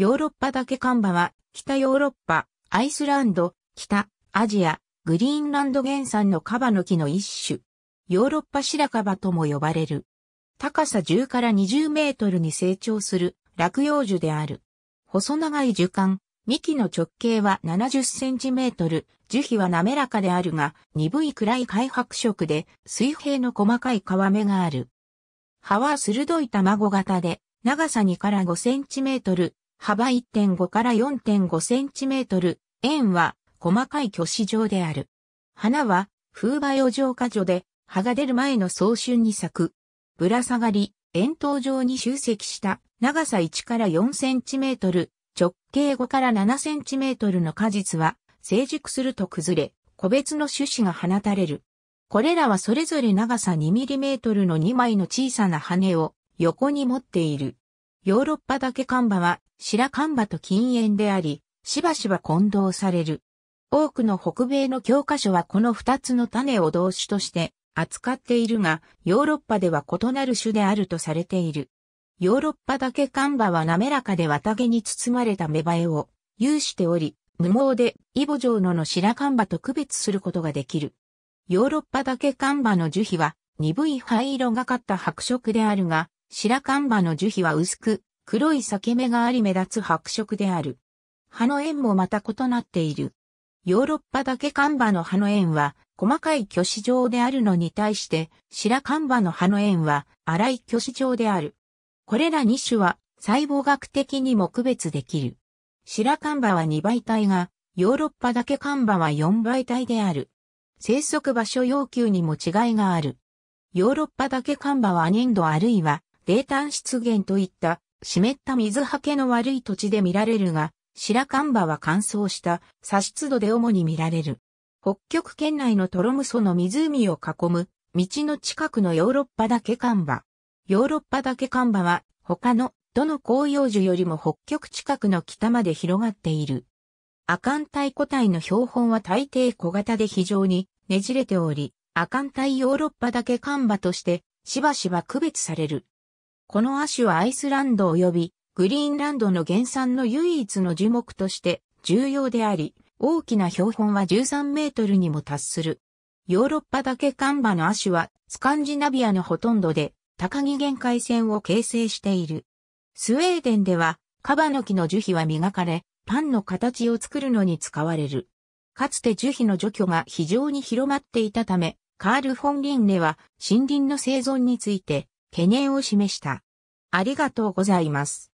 ヨーロッパだけンバは、北ヨーロッパ、アイスランド、北、アジア、グリーンランド原産のカバの木の一種。ヨーロッパ白カバとも呼ばれる。高さ10から20メートルに成長する落葉樹である。細長い樹幹、幹の直径は70センチメートル、樹皮は滑らかであるが、鈍いくらい開白色で、水平の細かい皮目がある。葉は鋭い卵型で、長さ2から5センチメートル、幅1.5から4.5センチメートル、円は細かい巨子状である。花は風馬用状花所で、葉が出る前の早春に咲く。ぶら下がり、円筒状に集積した長さ1から4センチメートル、直径5から7センチメートルの果実は成熟すると崩れ、個別の種子が放たれる。これらはそれぞれ長さ2ミリメートルの2枚の小さな羽を横に持っている。ヨーロッパだけカンバは白カンバと禁煙であり、しばしば混同される。多くの北米の教科書はこの二つの種を動詞として扱っているが、ヨーロッパでは異なる種であるとされている。ヨーロッパだけカンバは滑らかで綿毛に包まれた芽生えを有しており、無毛でイボ状のの白カンバと区別することができる。ヨーロッパだけカンバの樹皮は鈍い灰色がかった白色であるが、白ンバの樹皮は薄く、黒い裂け目があり目立つ白色である。葉の円もまた異なっている。ヨーロッパだけカンバの葉の円は細かい巨子状であるのに対して白カンバの葉の円は粗い巨子状である。これら2種は細胞学的にも区別できる。白カンバは2倍体が、ヨーロッパだけカンバは4倍体である。生息場所要求にも違いがある。ヨーロッパだけカンバは粘土あるいは泥炭湿原といった湿った水はけの悪い土地で見られるが、白樺は乾燥した砂湿度で主に見られる。北極圏内のトロムソの湖を囲む道の近くのヨーロッパだけンバ。ヨーロッパだけンバは他のどの広葉樹よりも北極近くの北まで広がっている。亜寒帯個体の標本は大抵小型で非常にねじれており、亜寒帯ヨーロッパだけンバとしてしばしば区別される。この亜種はアイスランド及びグリーンランドの原産の唯一の樹木として重要であり、大きな標本は13メートルにも達する。ヨーロッパだけカンバの亜種はスカンジナビアのほとんどで高木限界線を形成している。スウェーデンではカバノキの樹皮は磨かれ、パンの形を作るのに使われる。かつて樹皮の除去が非常に広まっていたため、カール・フォン・リンネは森林の生存について懸念を示した。ありがとうございます。